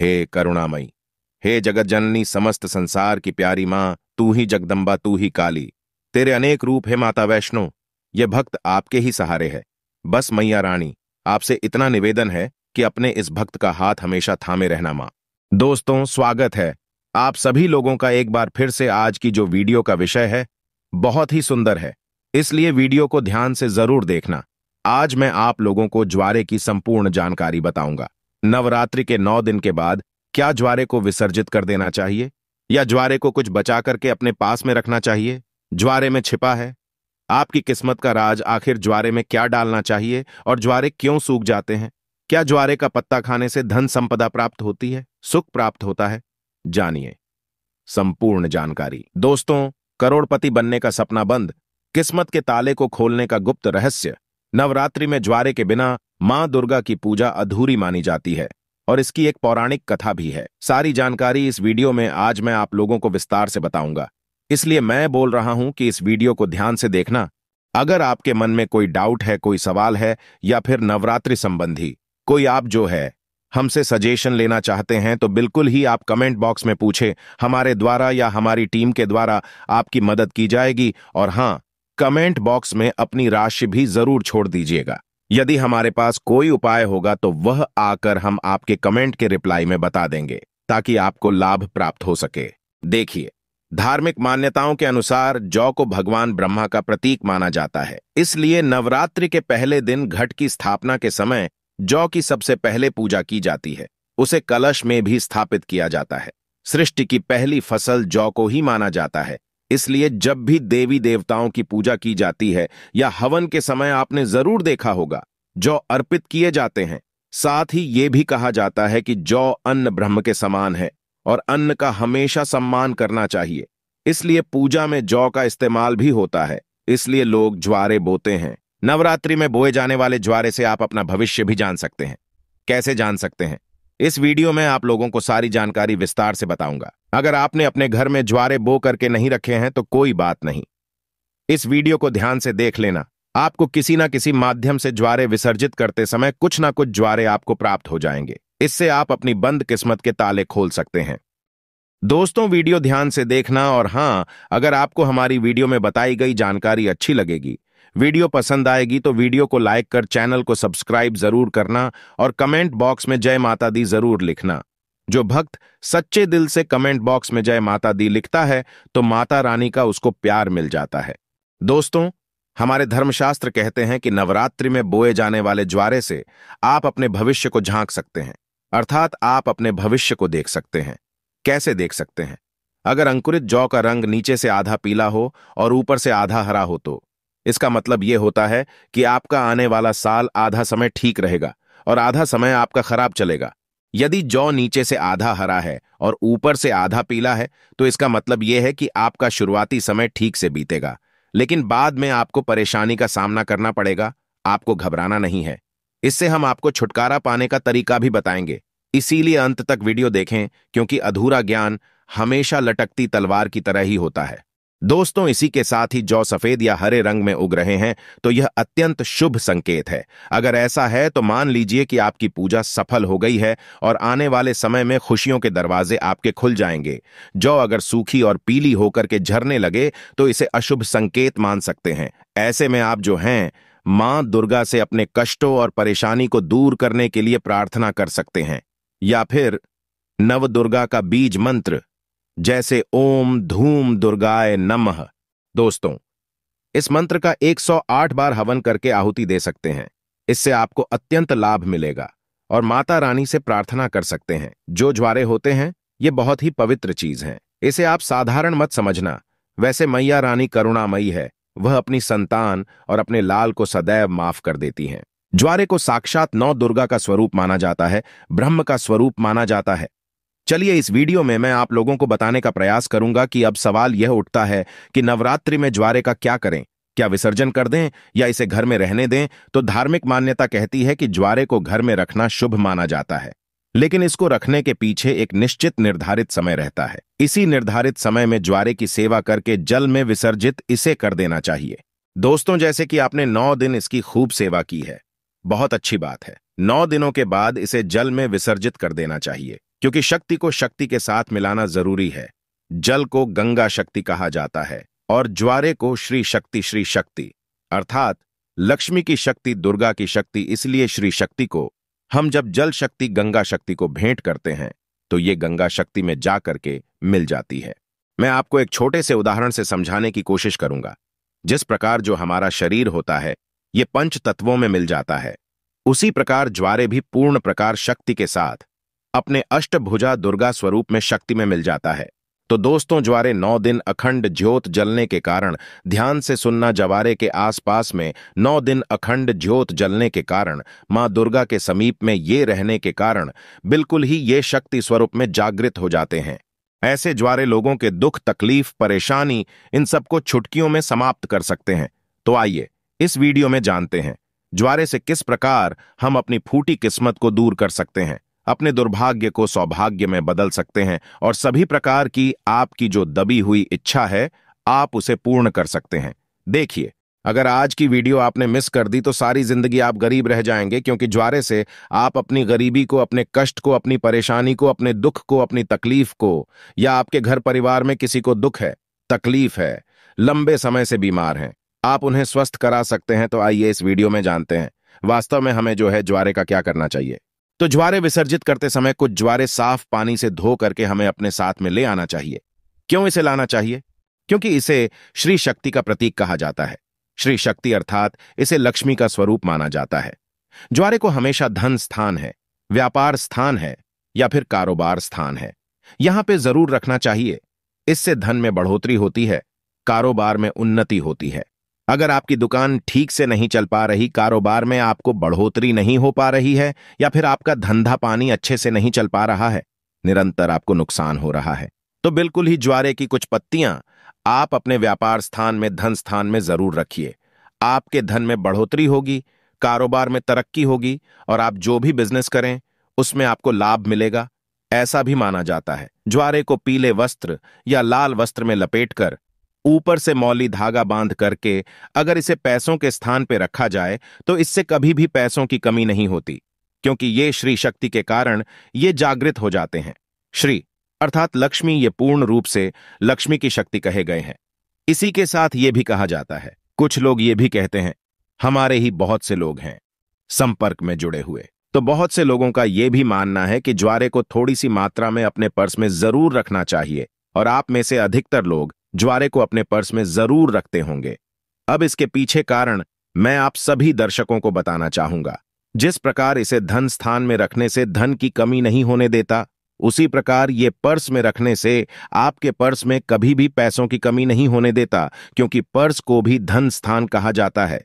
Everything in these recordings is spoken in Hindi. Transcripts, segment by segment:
हे करुणामयी हे जगत जननी समस्त संसार की प्यारी माँ तू ही जगदम्बा तू ही काली तेरे अनेक रूप है माता वैष्णो ये भक्त आपके ही सहारे है बस मैया रानी आपसे इतना निवेदन है कि अपने इस भक्त का हाथ हमेशा थामे रहना माँ दोस्तों स्वागत है आप सभी लोगों का एक बार फिर से आज की जो वीडियो का विषय है बहुत ही सुंदर है इसलिए वीडियो को ध्यान से जरूर देखना आज मैं आप लोगों को ज्वारे की संपूर्ण जानकारी बताऊंगा नवरात्रि के नौ दिन के बाद क्या ज्वारे को विसर्जित कर देना चाहिए या ज्वारे को कुछ बचा करके अपने पास में रखना चाहिए ज्वारे में छिपा है आपकी किस्मत का राज आखिर ज्वारे में क्या डालना चाहिए और ज्वारे क्यों सूख जाते हैं क्या ज्वारे का पत्ता खाने से धन संपदा प्राप्त होती है सुख प्राप्त होता है जानिए संपूर्ण जानकारी दोस्तों करोड़पति बनने का सपना बंद किस्मत के ताले को खोलने का गुप्त रहस्य नवरात्रि में ज्वारे के बिना मां दुर्गा की पूजा अधूरी मानी जाती है और इसकी एक पौराणिक कथा भी है सारी जानकारी इस वीडियो में आज मैं आप लोगों को विस्तार से बताऊंगा इसलिए मैं बोल रहा हूं कि इस वीडियो को ध्यान से देखना अगर आपके मन में कोई डाउट है कोई सवाल है या फिर नवरात्रि संबंधी कोई आप जो है हमसे सजेशन लेना चाहते हैं तो बिल्कुल ही आप कमेंट बॉक्स में पूछें हमारे द्वारा या हमारी टीम के द्वारा आपकी मदद की जाएगी और हाँ कमेंट बॉक्स में अपनी राशि भी जरूर छोड़ दीजिएगा यदि हमारे पास कोई उपाय होगा तो वह आकर हम आपके कमेंट के रिप्लाई में बता देंगे ताकि आपको लाभ प्राप्त हो सके देखिए धार्मिक मान्यताओं के अनुसार जौ को भगवान ब्रह्मा का प्रतीक माना जाता है इसलिए नवरात्रि के पहले दिन घट की स्थापना के समय जौ की सबसे पहले पूजा की जाती है उसे कलश में भी स्थापित किया जाता है सृष्टि की पहली फसल जौ को ही माना जाता है इसलिए जब भी देवी देवताओं की पूजा की जाती है या हवन के समय आपने जरूर देखा होगा जौ अर्पित किए जाते हैं साथ ही ये भी कहा जाता है कि जौ अन्न ब्रह्म के समान है और अन्न का हमेशा सम्मान करना चाहिए इसलिए पूजा में जौ का इस्तेमाल भी होता है इसलिए लोग ज्वारे बोते हैं नवरात्रि में बोए जाने वाले ज्वारे से आप अपना भविष्य भी जान सकते हैं कैसे जान सकते हैं इस वीडियो में आप लोगों को सारी जानकारी विस्तार से बताऊंगा अगर आपने अपने घर में ज्वारे बो करके नहीं रखे हैं तो कोई बात नहीं इस वीडियो को ध्यान से देख लेना आपको किसी ना किसी माध्यम से ज्वारे विसर्जित करते समय कुछ ना कुछ ज्वारे आपको प्राप्त हो जाएंगे इससे आप अपनी बंद किस्मत के ताले खोल सकते हैं दोस्तों वीडियो ध्यान से देखना और हां अगर आपको हमारी वीडियो में बताई गई जानकारी अच्छी लगेगी वीडियो पसंद आएगी तो वीडियो को लाइक कर चैनल को सब्सक्राइब जरूर करना और कमेंट बॉक्स में जय माता दी जरूर लिखना जो भक्त सच्चे दिल से कमेंट बॉक्स में जय माता दी लिखता है तो माता रानी का उसको प्यार मिल जाता है दोस्तों हमारे धर्मशास्त्र कहते हैं कि नवरात्रि में बोए जाने वाले ज्वारे से आप अपने भविष्य को झांक सकते हैं अर्थात आप अपने भविष्य को देख सकते हैं कैसे देख सकते हैं अगर अंकुरित जौ का रंग नीचे से आधा पीला हो और ऊपर से आधा हरा हो तो इसका मतलब ये होता है कि आपका आने वाला साल आधा समय ठीक रहेगा और आधा समय आपका खराब चलेगा यदि जौ नीचे से आधा हरा है और ऊपर से आधा पीला है तो इसका मतलब यह है कि आपका शुरुआती समय ठीक से बीतेगा लेकिन बाद में आपको परेशानी का सामना करना पड़ेगा आपको घबराना नहीं है इससे हम आपको छुटकारा पाने का तरीका भी बताएंगे इसीलिए अंत तक वीडियो देखें क्योंकि अधूरा ज्ञान हमेशा लटकती तलवार की तरह ही होता है दोस्तों इसी के साथ ही जौ सफेद या हरे रंग में उग रहे हैं तो यह अत्यंत शुभ संकेत है अगर ऐसा है तो मान लीजिए कि आपकी पूजा सफल हो गई है और आने वाले समय में खुशियों के दरवाजे आपके खुल जाएंगे जौ अगर सूखी और पीली होकर के झरने लगे तो इसे अशुभ संकेत मान सकते हैं ऐसे में आप जो हैं मां दुर्गा से अपने कष्टों और परेशानी को दूर करने के लिए प्रार्थना कर सकते हैं या फिर नव दुर्गा का बीज मंत्र जैसे ओम धूम दुर्गाय नमः दोस्तों इस मंत्र का 108 बार हवन करके आहुति दे सकते हैं इससे आपको अत्यंत लाभ मिलेगा और माता रानी से प्रार्थना कर सकते हैं जो ज्वारे होते हैं ये बहुत ही पवित्र चीज है इसे आप साधारण मत समझना वैसे मैया रानी करुणामयी है वह अपनी संतान और अपने लाल को सदैव माफ कर देती हैं ज्वारे को साक्षात नौ दुर्गा का स्वरूप माना जाता है ब्रह्म का स्वरूप माना जाता है चलिए इस वीडियो में मैं आप लोगों को बताने का प्रयास करूंगा कि अब सवाल यह उठता है कि नवरात्रि में ज्वारे का क्या करें क्या विसर्जन कर दें या इसे घर में रहने दें तो धार्मिक मान्यता कहती है कि ज्वारे को घर में रखना शुभ माना जाता है लेकिन इसको रखने के पीछे एक निश्चित निर्धारित समय रहता है इसी निर्धारित समय में ज्वारे की सेवा करके जल में विसर्जित इसे कर देना चाहिए दोस्तों जैसे कि आपने नौ दिन इसकी खूब सेवा की है बहुत अच्छी बात है नौ दिनों के बाद इसे जल में विसर्जित कर देना चाहिए क्योंकि शक्ति को शक्ति के साथ मिलाना जरूरी है जल को गंगा शक्ति कहा जाता है और ज्वारे को श्री शक्ति श्री शक्ति अर्थात लक्ष्मी की शक्ति दुर्गा की शक्ति इसलिए श्री शक्ति को हम जब जल शक्ति गंगा शक्ति को भेंट करते हैं तो ये गंगा शक्ति में जा करके मिल जाती है मैं आपको एक छोटे से उदाहरण से समझाने की कोशिश करूंगा जिस प्रकार जो हमारा शरीर होता है ये पंच तत्वों में मिल जाता है उसी प्रकार ज्वारे भी पूर्ण प्रकार शक्ति के साथ अपने अष्टभुजा दुर्गा स्वरूप में शक्ति में मिल जाता है तो दोस्तों ज्वारे नौ दिन अखंड ज्योत जलने के कारण ध्यान से सुनना जवारे के आसपास में नौ दिन अखंड ज्योत जलने के कारण मां दुर्गा के समीप में ये रहने के कारण बिल्कुल ही ये शक्ति स्वरूप में जागृत हो जाते हैं ऐसे ज्वारे लोगों के दुख तकलीफ परेशानी इन सबको छुटकियों में समाप्त कर सकते हैं तो आइए इस वीडियो में जानते हैं ज्वारे से किस प्रकार हम अपनी फूटी किस्मत को दूर कर सकते हैं अपने दुर्भाग्य को सौभाग्य में बदल सकते हैं और सभी प्रकार की आपकी जो दबी हुई इच्छा है आप उसे पूर्ण कर सकते हैं देखिए अगर आज की वीडियो आपने मिस कर दी तो सारी जिंदगी आप गरीब रह जाएंगे क्योंकि ज्वारे से आप अपनी गरीबी को अपने कष्ट को अपनी परेशानी को अपने दुख को अपनी तकलीफ को या आपके घर परिवार में किसी को दुख है तकलीफ है लंबे समय से बीमार हैं आप उन्हें स्वस्थ करा सकते हैं तो आइए इस वीडियो में जानते हैं वास्तव में हमें जो है ज्वारे का क्या करना चाहिए तो ज्वारे विसर्जित करते समय कुछ ज्वारे साफ पानी से धो करके हमें अपने साथ में ले आना चाहिए क्यों इसे लाना चाहिए क्योंकि इसे श्री शक्ति का प्रतीक कहा जाता है श्री शक्ति अर्थात इसे लक्ष्मी का स्वरूप माना जाता है ज्वारे को हमेशा धन स्थान है व्यापार स्थान है या फिर कारोबार स्थान है यहां पे जरूर रखना चाहिए इससे धन में बढ़ोतरी होती है कारोबार में उन्नति होती है अगर आपकी दुकान ठीक से नहीं चल पा रही कारोबार में आपको बढ़ोतरी नहीं हो पा रही है या फिर आपका धंधा पानी अच्छे से नहीं चल पा रहा है निरंतर आपको नुकसान हो रहा है तो बिल्कुल ही ज्वारे की कुछ पत्तियां आप अपने व्यापार स्थान में धन स्थान में जरूर रखिए आपके धन में बढ़ोतरी होगी कारोबार में तरक्की होगी और आप जो भी बिजनेस करें उसमें आपको लाभ मिलेगा ऐसा भी माना जाता है ज्वारे को पीले वस्त्र या लाल वस्त्र में लपेटकर ऊपर से मौली धागा बांध करके अगर इसे पैसों के स्थान पर रखा जाए तो इससे कभी भी पैसों की कमी नहीं होती क्योंकि ये श्री शक्ति के कारण ये जागृत हो जाते हैं श्री अर्थात लक्ष्मी ये पूर्ण रूप से लक्ष्मी की शक्ति कहे गए हैं इसी के साथ ये भी कहा जाता है कुछ लोग ये भी कहते हैं हमारे ही बहुत से लोग हैं संपर्क में जुड़े हुए तो बहुत से लोगों का यह भी मानना है कि ज्वारे को थोड़ी सी मात्रा में अपने पर्स में जरूर रखना चाहिए और आप में से अधिकतर लोग ज्वारे को अपने पर्स में जरूर रखते होंगे अब इसके पीछे कारण मैं आप सभी दर्शकों को बताना चाहूंगा जिस प्रकार इसे धन स्थान में रखने से धन की कमी नहीं होने देता उसी प्रकार ये पर्स में रखने से आपके पर्स में कभी भी पैसों की कमी नहीं होने देता क्योंकि पर्स को भी धन स्थान कहा जाता है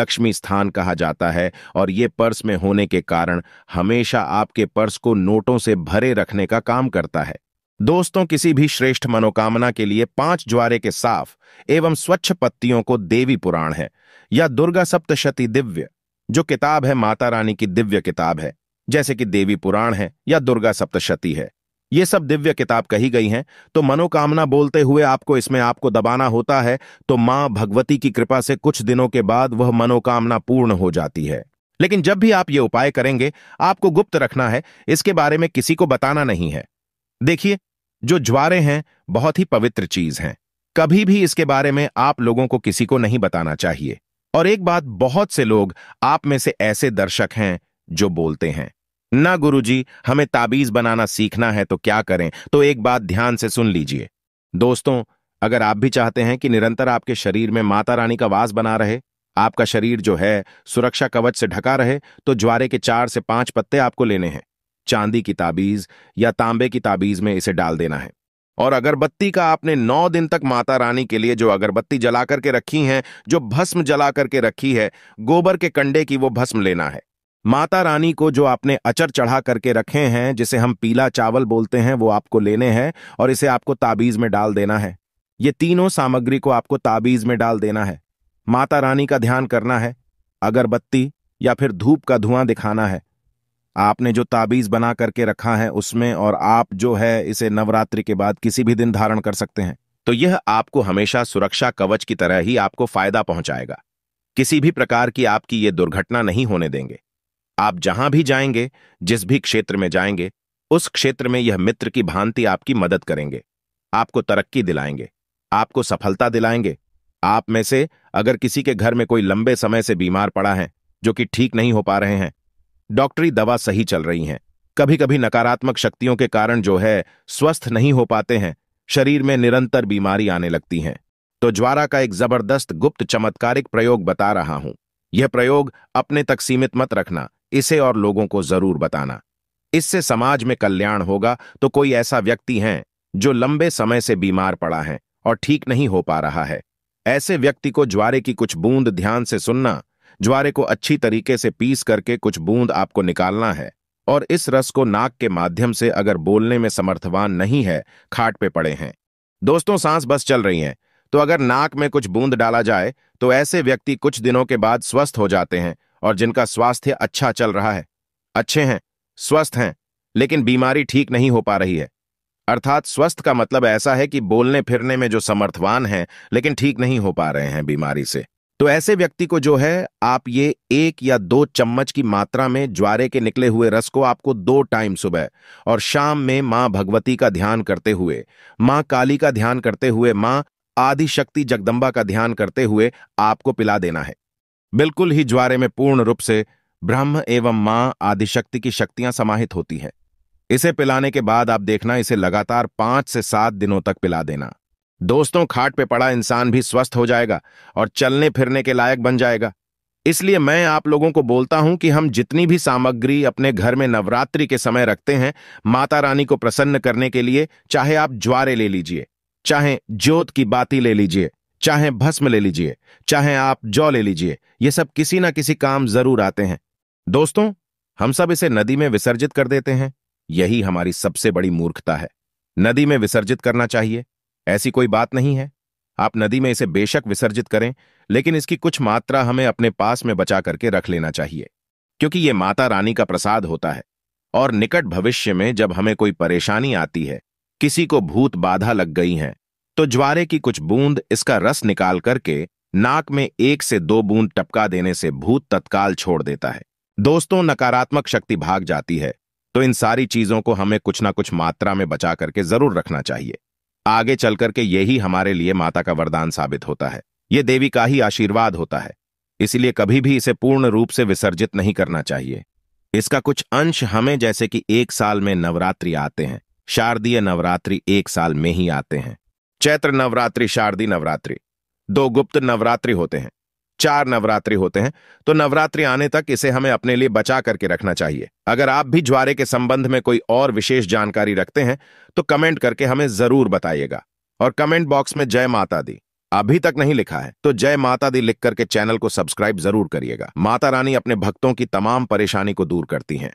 लक्ष्मी स्थान कहा जाता है और ये पर्स में होने के कारण हमेशा आपके पर्स को नोटों से भरे रखने का काम करता है दोस्तों किसी भी श्रेष्ठ मनोकामना के लिए पांच ज्वारे के साफ एवं स्वच्छ पत्तियों को देवी पुराण है या दुर्गा सप्तशती दिव्य जो किताब है माता रानी की दिव्य किताब है जैसे कि देवी पुराण है या दुर्गा सप्तशती है ये सब दिव्य किताब कही गई हैं तो मनोकामना बोलते हुए आपको इसमें आपको दबाना होता है तो मां भगवती की कृपा से कुछ दिनों के बाद वह मनोकामना पूर्ण हो जाती है लेकिन जब भी आप ये उपाय करेंगे आपको गुप्त रखना है इसके बारे में किसी को बताना नहीं है देखिए जो ज्वारे हैं बहुत ही पवित्र चीज हैं कभी भी इसके बारे में आप लोगों को किसी को नहीं बताना चाहिए और एक बात बहुत से लोग आप में से ऐसे दर्शक हैं जो बोलते हैं ना गुरुजी हमें ताबीज बनाना सीखना है तो क्या करें तो एक बात ध्यान से सुन लीजिए दोस्तों अगर आप भी चाहते हैं कि निरंतर आपके शरीर में माता रानी का वास बना रहे आपका शरीर जो है सुरक्षा कवच से ढका रहे तो ज्वारे के चार से पांच पत्ते आपको लेने हैं चांदी की ताबीज या तांबे की ताबीज में इसे डाल देना है और अगरबत्ती का आपने नौ दिन तक माता रानी के लिए जो अगरबत्ती जला करके रखी है जो भस्म जला करके रखी है गोबर के कंडे की वो भस्म लेना है माता रानी को जो आपने अचर चढ़ा करके रखे हैं जिसे हम पीला चावल बोलते हैं वो आपको लेने हैं और इसे आपको ताबीज में डाल देना है ये तीनों सामग्री को आपको ताबीज में डाल देना है माता रानी का ध्यान करना है अगरबत्ती या फिर धूप का धुआं दिखाना है आपने जो ताबीज़ बना करके रखा है उसमें और आप जो है इसे नवरात्रि के बाद किसी भी दिन धारण कर सकते हैं तो यह आपको हमेशा सुरक्षा कवच की तरह ही आपको फायदा पहुंचाएगा किसी भी प्रकार की आपकी ये दुर्घटना नहीं होने देंगे आप जहां भी जाएंगे जिस भी क्षेत्र में जाएंगे उस क्षेत्र में यह मित्र की भांति आपकी मदद करेंगे आपको तरक्की दिलाएंगे आपको सफलता दिलाएंगे आप में से अगर किसी के घर में कोई लंबे समय से बीमार पड़ा है जो कि ठीक नहीं हो पा रहे हैं डॉक्टरी दवा सही चल रही हैं कभी कभी नकारात्मक शक्तियों के कारण जो है स्वस्थ नहीं हो पाते हैं शरीर में निरंतर बीमारी आने लगती हैं तो ज्वारा का एक जबरदस्त गुप्त चमत्कारिक प्रयोग बता रहा हूं यह प्रयोग अपने तक सीमित मत रखना इसे और लोगों को जरूर बताना इससे समाज में कल्याण होगा तो कोई ऐसा व्यक्ति है जो लंबे समय से बीमार पड़ा है और ठीक नहीं हो पा रहा है ऐसे व्यक्ति को ज्वारे की कुछ बूंद ध्यान से सुनना ज्वारे को अच्छी तरीके से पीस करके कुछ बूंद आपको निकालना है और इस रस को नाक के माध्यम से अगर बोलने में समर्थवान नहीं है खाट पे पड़े हैं दोस्तों सांस बस चल रही है तो अगर नाक में कुछ बूंद डाला जाए तो ऐसे व्यक्ति कुछ दिनों के बाद स्वस्थ हो जाते हैं और जिनका स्वास्थ्य अच्छा चल रहा है अच्छे हैं स्वस्थ हैं लेकिन बीमारी ठीक नहीं हो पा रही है अर्थात स्वस्थ का मतलब ऐसा है कि बोलने फिरने में जो समर्थवान हैं लेकिन ठीक नहीं हो पा रहे हैं बीमारी से तो ऐसे व्यक्ति को जो है आप ये एक या दो चम्मच की मात्रा में ज्वारे के निकले हुए रस को आपको दो टाइम सुबह और शाम में मां भगवती का ध्यान करते हुए मां काली का ध्यान करते हुए मां आदि शक्ति जगदम्बा का ध्यान करते हुए आपको पिला देना है बिल्कुल ही ज्वारे में पूर्ण रूप से ब्रह्म एवं मां आदिशक्ति की शक्तियां समाहित होती हैं इसे पिलाने के बाद आप देखना इसे लगातार पांच से सात दिनों तक पिला देना दोस्तों खाट पे पड़ा इंसान भी स्वस्थ हो जाएगा और चलने फिरने के लायक बन जाएगा इसलिए मैं आप लोगों को बोलता हूं कि हम जितनी भी सामग्री अपने घर में नवरात्रि के समय रखते हैं माता रानी को प्रसन्न करने के लिए चाहे आप ज्वारे ले लीजिए चाहे ज्योत की बाती ले लीजिए चाहे भस्म ले लीजिए चाहे आप जौ ले लीजिए ये सब किसी ना किसी काम जरूर आते हैं दोस्तों हम सब इसे नदी में विसर्जित कर देते हैं यही हमारी सबसे बड़ी मूर्खता है नदी में विसर्जित करना चाहिए ऐसी कोई बात नहीं है आप नदी में इसे बेशक विसर्जित करें लेकिन इसकी कुछ मात्रा हमें अपने पास में बचा करके रख लेना चाहिए क्योंकि ये माता रानी का प्रसाद होता है और निकट भविष्य में जब हमें कोई परेशानी आती है किसी को भूत बाधा लग गई है तो ज्वारे की कुछ बूंद इसका रस निकाल करके नाक में एक से दो बूंद टपका देने से भूत तत्काल छोड़ देता है दोस्तों नकारात्मक शक्ति भाग जाती है तो इन सारी चीजों को हमें कुछ ना कुछ मात्रा में बचा करके जरूर रखना चाहिए आगे चल करके यही हमारे लिए माता का वरदान साबित होता है ये देवी का ही आशीर्वाद होता है इसलिए कभी भी इसे पूर्ण रूप से विसर्जित नहीं करना चाहिए इसका कुछ अंश हमें जैसे कि एक साल में नवरात्रि आते हैं शारदीय नवरात्रि एक साल में ही आते हैं चैत्र नवरात्रि शारदीय नवरात्रि दो गुप्त नवरात्रि होते हैं चार नवरात्रि होते हैं तो नवरात्रि आने तक इसे हमें अपने लिए बचा करके रखना चाहिए अगर आप भी ज्वारे के संबंध में कोई और विशेष जानकारी रखते हैं तो कमेंट करके हमें जरूर बताइएगा और कमेंट बॉक्स में जय माता दी अभी तक नहीं लिखा है तो जय माता दी लिख करके चैनल को सब्सक्राइब जरूर करिएगा माता रानी अपने भक्तों की तमाम परेशानी को दूर करती हैं